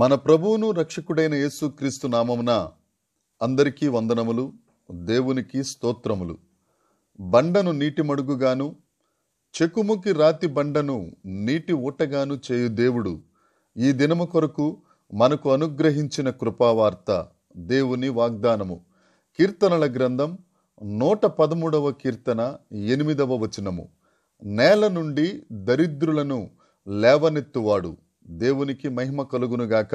మన ప్రభువును రక్షకుడైన యేసుక్రీస్తు నామమున అందరికీ వందనములు దేవునికి స్తోత్రములు బండను నీటి మడుగుగాను చెకుముకి రాతి బండను నీటి ఊటగాను చేయు దేవుడు ఈ దినము కొరకు మనకు అనుగ్రహించిన కృపావార్త దేవుని వాగ్దానము కీర్తనల గ్రంథం నూట పదమూడవ కీర్తన ఎనిమిదవ వచనము నేల నుండి దరిద్రులను లేవనెత్తువాడు దేవునికి మహిమ కలుగునుగాక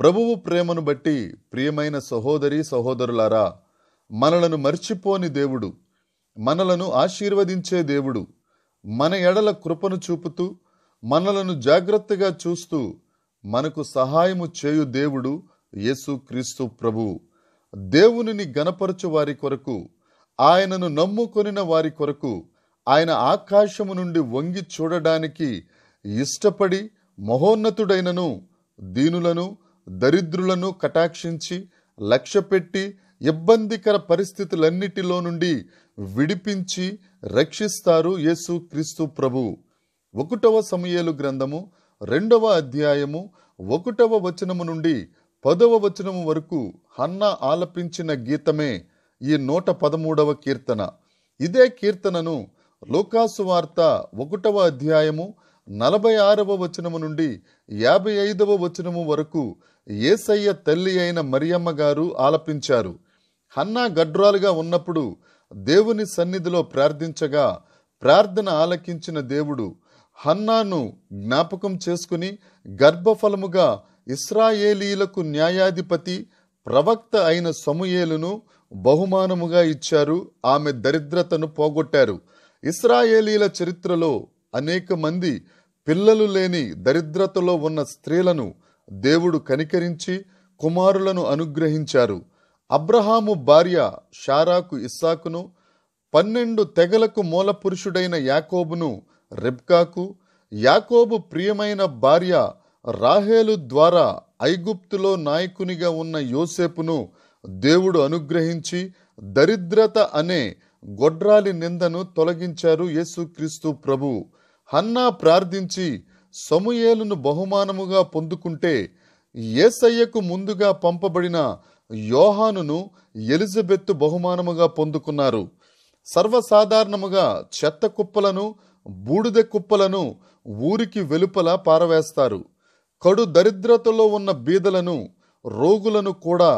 ప్రభువు ప్రేమను బట్టి ప్రియమైన సహోదరి సహోదరులారా మనలను మర్చిపోని దేవుడు మనలను ఆశీర్వదించే దేవుడు మన ఎడల కృపను చూపుతూ మనలను జాగ్రత్తగా చూస్తూ మనకు సహాయము చేయు దేవుడు యేసు క్రీస్తు ప్రభువు దేవునిని గనపరచు వారి కొరకు ఆయనను నమ్ముకొనిన వారి కొరకు ఆయన ఆకాశము నుండి వంగి చూడడానికి ఇష్టపడి మహోన్నతుడైనను దీనులను దరిద్రులను కటాక్షించి లక్ష్యపెట్టి ఇబ్బందికర పరిస్థితులన్నిటిలో నుండి విడిపించి రక్షిస్తారు యేసు క్రీస్తు ప్రభు ఒకటవ సమయలు గ్రంథము రెండవ అధ్యాయము ఒకటవ వచనము నుండి పదవ వచనము వరకు హన్న ఆలపించిన గీతమే ఈ నూట పదమూడవ కీర్తన ఇదే కీర్తనను లోకాసు వార్త ఒకటవ అధ్యాయము నలభై ఆరవ వచనము నుండి యాభై ఐదవ వచనము వరకు ఏసయ్య తల్లి అయిన మరియమ్మ గారు ఆలపించారు హన్నా గడ్రాలుగా ఉన్నప్పుడు దేవుని సన్నిధిలో ప్రార్థించగా ప్రార్థన ఆలకించిన దేవుడు హన్నాను జ్ఞాపకం చేసుకుని గర్భఫలముగా ఇస్రాయేలీలకు న్యాయాధిపతి ప్రవక్త అయిన సమూయేలును బహుమానముగా ఇచ్చారు ఆమె దరిద్రతను పోగొట్టారు ఇస్రాయేలీల చరిత్రలో అనేక మంది పిల్లలు లేని దరిద్రతలో ఉన్న స్త్రీలను దేవుడు కనికరించి కుమారులను అనుగ్రహించారు అబ్రహాము భార్య షారాకు ఇస్సాకును పన్నెండు తెగలకు మూలపురుషుడైన యాకోబును రెబ్కాకు యాకోబు ప్రియమైన భార్య రాహేలు ద్వారా ఐగుప్తులో నాయకునిగా ఉన్న యోసేపును దేవుడు అనుగ్రహించి దరిద్రత అనే గొడ్రాలి నిందను తొలగించారు యేసుక్రీస్తు ప్రభు హన్నా ప్రార్థించి సమూయేలును బహుమానముగా పొందుకుంటే ఏసయ్యకు ముందుగా పంపబడిన యోహానును ఎలిజబెత్ బహుమానముగా పొందుకున్నారు సర్వసాధారణముగా చెత్త కుప్పలను బూడిద కుప్పలను ఊరికి వెలుపల పారవేస్తారు కడు దరిద్రతలో ఉన్న బీదలను రోగులను కూడా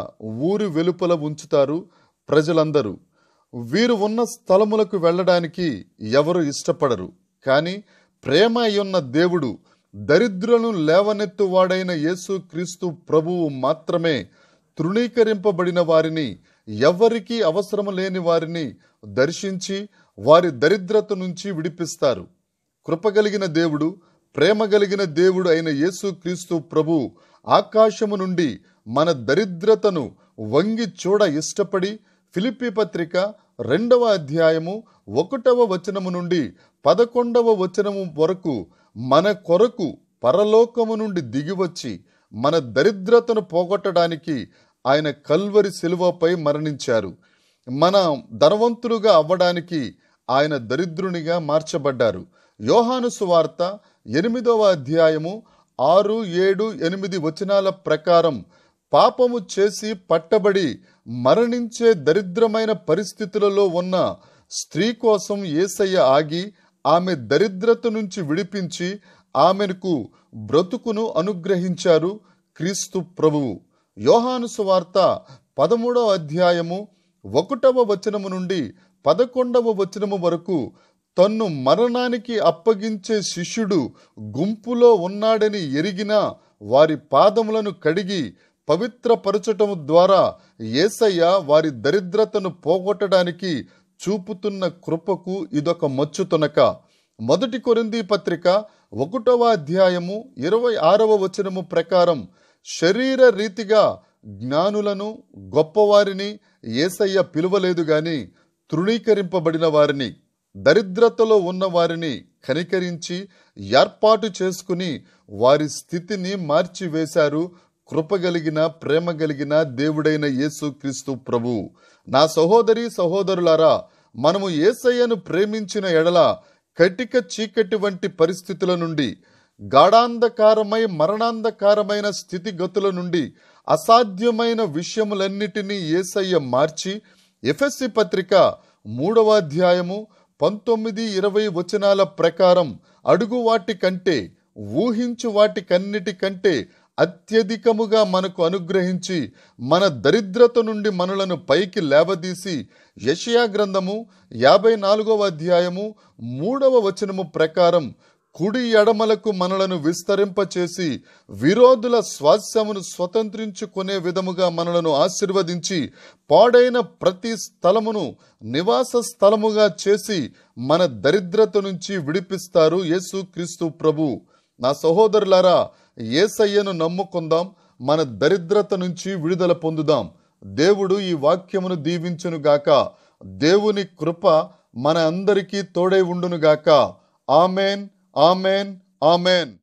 ఊరి వెలుపల ఉంచుతారు ప్రజలందరూ వీరు ఉన్న స్థలములకు వెళ్ళడానికి ఎవరు ఇష్టపడరు కానీ ప్రేమ అయ్యున్న దేవుడు దరిద్రను లేవనెత్తువాడైన యేసుక్రీస్తు ప్రభువు మాత్రమే తృణీకరింపబడిన వారిని ఎవరికీ అవసరము లేని వారిని దర్శించి వారి దరిద్రత నుంచి విడిపిస్తారు కృపగలిగిన దేవుడు ప్రేమ కలిగిన దేవుడు అయిన యేసుక్రీస్తు ప్రభు ఆకాశము నుండి మన దరిద్రతను వంగి చూడ ఇష్టపడి ఫిలిప్పి పత్రిక రెండవ అధ్యాయము ఒకటవ వచనము నుండి పదకొండవ వచనము వరకు మన కొరకు పరలోకము నుండి దిగివచ్చి మన దరిద్రతను పోగొట్టడానికి ఆయన కల్వరి శిలువపై మరణించారు మన ధనవంతులుగా అవ్వడానికి ఆయన దరిద్రునిగా మార్చబడ్డారు యోహాను సువార్త ఎనిమిదవ అధ్యాయము ఆరు ఏడు ఎనిమిది వచనాల ప్రకారం పాపము చేసి పట్టబడి మరణించే దరిద్రమైన పరిస్థితులలో ఉన్న స్త్రీ కోసం ఏసయ్య ఆగి ఆమె దరిద్రత నుంచి విడిపించి ఆమెకు బ్రతుకును అనుగ్రహించారు క్రీస్తు ప్రభువు యోహాను సువార్త పదమూడవ అధ్యాయము ఒకటవ వచనము నుండి పదకొండవ వచనము వరకు తన్ను మరణానికి అప్పగించే శిష్యుడు గుంపులో ఉన్నాడని ఎరిగిన వారి పాదములను కడిగి పవిత్రపరచటము ద్వారా ఏసయ్య వారి దరిద్రతను పోగొట్టడానికి చూపుతున్న కృపకు ఇదొక మచ్చుతునక మొదటి కొరింది పత్రిక ఒకటవ అధ్యాయము ఇరవై ఆరవ వచనము ప్రకారం శరీర రీతిగా జ్ఞానులను గొప్పవారిని ఏసయ్య పిలువలేదు గాని తృణీకరింపబడిన వారిని దరిద్రతలో ఉన్నవారిని కనికరించి ఏర్పాటు చేసుకుని వారి స్థితిని మార్చివేశారు కృపగలిగిన ప్రేమ కలిగిన దేవుడైన యేసుక్రీస్తు ప్రభు నా సహోదరి సహోదరులారా మనము ఏసయ్యను ప్రేమించిన ఎడల కటిక చీకటి వంటి పరిస్థితుల నుండి గాఢాంధకారమై మరణాంధకారమైన స్థితిగతుల నుండి అసాధ్యమైన విషయములన్నిటినీ ఏసయ్య మార్చి ఎఫ్ఎస్సి పత్రిక మూడవ అధ్యాయము పంతొమ్మిది ఇరవై వచనాల ప్రకారం అడుగు వాటి కంటే ఊహించు వాటికన్నిటికంటే అత్యధికముగా మనకు అనుగ్రహించి మన దరిద్రత నుండి మనలను పైకి లేవదీసి యషయా గ్రంథము యాభై నాలుగవ అధ్యాయము మూడవ వచనము ప్రకారం కుడి ఎడమలకు మనలను విస్తరింపచేసి విరోధుల స్వాస్యమును స్వతంత్రించుకునే విధముగా మనలను ఆశీర్వదించి పాడైన ప్రతి స్థలమును నివాస స్థలముగా చేసి మన దరిద్రత నుంచి విడిపిస్తారు క్రీస్తు ప్రభు నా సహోదరులారా ఏసయ్యను నమ్ముకుందాం మన దరిద్రత నుంచి విడుదల పొందుదాం దేవుడు ఈ వాక్యమును దీవించునుగాక దేవుని కృప మన అందరికీ తోడై ఉండునుగాక ఆమెన్ ఆమెన్ ఆమెన్